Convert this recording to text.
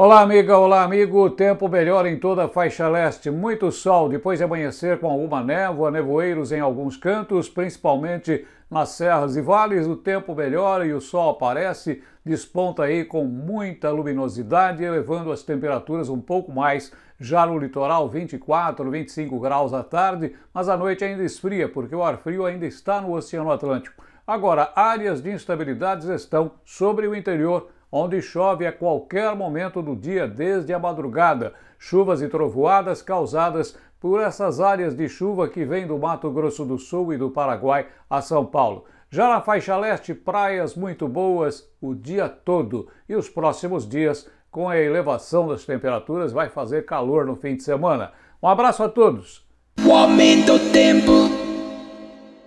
Olá, amiga, olá, amigo. Tempo melhor em toda a faixa leste. Muito sol depois de amanhecer com alguma névoa, nevoeiros em alguns cantos, principalmente nas serras e vales. O tempo melhora e o sol aparece, desponta aí com muita luminosidade, elevando as temperaturas um pouco mais. Já no litoral, 24, 25 graus à tarde, mas a noite ainda esfria, porque o ar frio ainda está no Oceano Atlântico. Agora, áreas de instabilidades estão sobre o interior onde chove a qualquer momento do dia desde a madrugada. Chuvas e trovoadas causadas por essas áreas de chuva que vêm do Mato Grosso do Sul e do Paraguai a São Paulo. Já na faixa leste, praias muito boas o dia todo e os próximos dias, com a elevação das temperaturas, vai fazer calor no fim de semana. Um abraço a todos! O aumento tempo